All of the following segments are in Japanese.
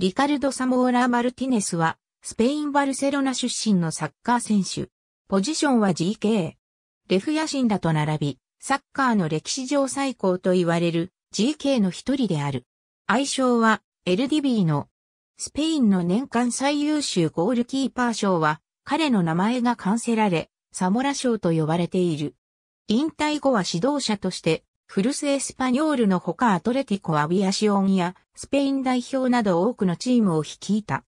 リカルド・サモーラ・マルティネスは、スペイン・バルセロナ出身のサッカー選手。ポジションは GK。レフ野心だと並び、サッカーの歴史上最高と言われる GK の一人である。愛称は、エルディビーの。スペインの年間最優秀ゴールキーパー賞は、彼の名前が冠せられ、サモラ賞と呼ばれている。引退後は指導者として、フルスエスパニョールのほかアトレティコ・アビアシオンやスペイン代表など多くのチームを率いた。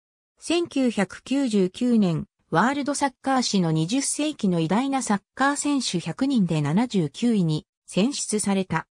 1999年、ワールドサッカー史の20世紀の偉大なサッカー選手100人で79位に選出された。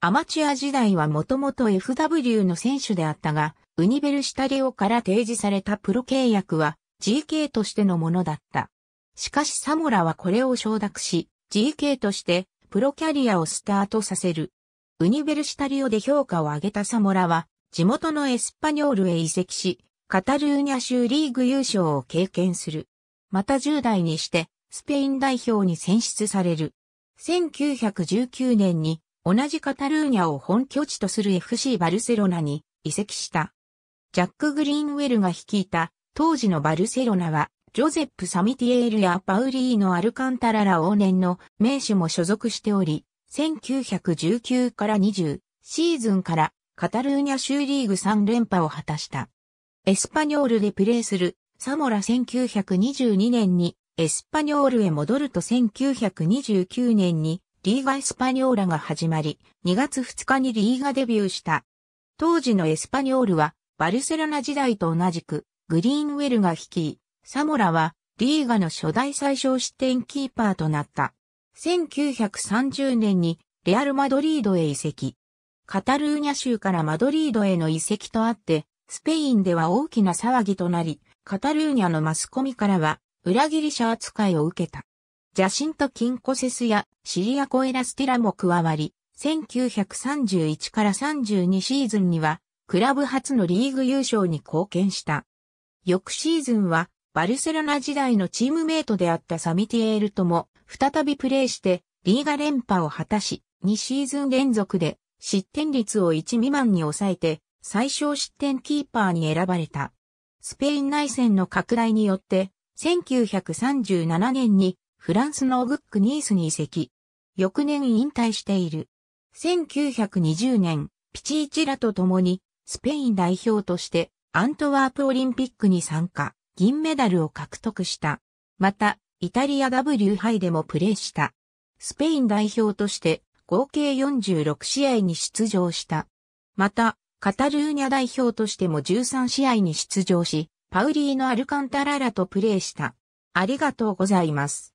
アマチュア時代はもともと FW の選手であったが、ウニベルシタリオから提示されたプロ契約は GK としてのものだった。しかしサモラはこれを承諾し、GK としてプロキャリアをスタートさせる。ウニベルシタリオで評価を上げたサモラは、地元のエスパニョールへ移籍し、カタルーニャ州リーグ優勝を経験する。また10代にして、スペイン代表に選出される。1919年に同じカタルーニャを本拠地とする FC バルセロナに移籍した。ジャック・グリーンウェルが率いた当時のバルセロナはジョゼップ・サミティエールやパウリーのアルカンタラら往年の名手も所属しており、1919から20シーズンからカタルーニャ州リーグ3連覇を果たした。エスパニョールでプレーするサモラ1922年にエスパニョールへ戻ると1929年にリーガ・エスパニョーラが始まり、2月2日にリーガデビューした。当時のエスパニョールはバルセロナ時代と同じくグリーンウェルが率い、サモラはリーガの初代最小失点キーパーとなった。1930年にレアル・マドリードへ移籍。カタルーニャ州からマドリードへの移籍とあって、スペインでは大きな騒ぎとなり、カタルーニャのマスコミからは裏切り者扱いを受けた。ジャシント・キンコセスやシリア・コエラスティラも加わり、1931から32シーズンには、クラブ初のリーグ優勝に貢献した。翌シーズンは、バルセロナ時代のチームメイトであったサミティエールとも、再びプレーして、リーガ連覇を果たし、2シーズン連続で、失点率を1未満に抑えて、最小失点キーパーに選ばれた。スペイン内戦の拡大によって、1937年にフランスのグックニースに移籍。翌年引退している。1920年、ピチーチラと共にスペイン代表としてアントワープオリンピックに参加。銀メダルを獲得した。また、イタリア W 杯でもプレーした。スペイン代表として合計46試合に出場した。また、カタルーニャ代表としても13試合に出場し、パウリーノ・アルカンタララとプレーした。ありがとうございます。